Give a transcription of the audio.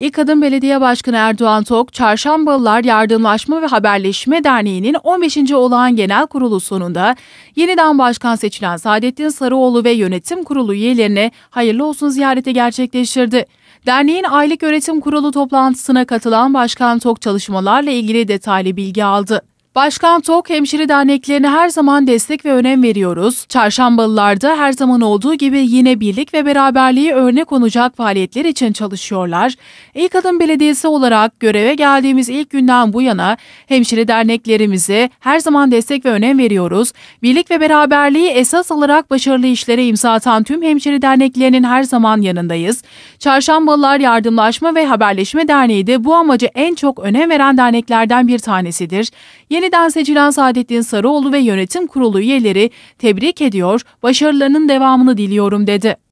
İlk Kadın Belediye Başkanı Erdoğan Tok, Çarşambalılar Yardımlaşma ve Haberleşme Derneği'nin 15. olağan genel kurulu sonunda yeniden başkan seçilen Saadettin Sarıoğlu ve yönetim kurulu üyelerine hayırlı olsun ziyareti gerçekleştirdi. Derneğin aylık Yönetim kurulu toplantısına katılan Başkan Tok çalışmalarla ilgili detaylı bilgi aldı. Başkan Tok, hemşire derneklerine her zaman destek ve önem veriyoruz. Çarşambalılarda her zaman olduğu gibi yine birlik ve beraberliği örnek olacak faaliyetler için çalışıyorlar. İlk Adım Belediyesi olarak göreve geldiğimiz ilk günden bu yana hemşire derneklerimize her zaman destek ve önem veriyoruz. Birlik ve beraberliği esas alarak başarılı işlere imza atan tüm hemşire derneklerinin her zaman yanındayız. Çarşambalılar Yardımlaşma ve Haberleşme Derneği de bu amaca en çok önem veren derneklerden bir tanesidir. Yeni Yeniden seçilen Saadettin Sarıoğlu ve yönetim kurulu üyeleri tebrik ediyor, başarılarının devamını diliyorum dedi.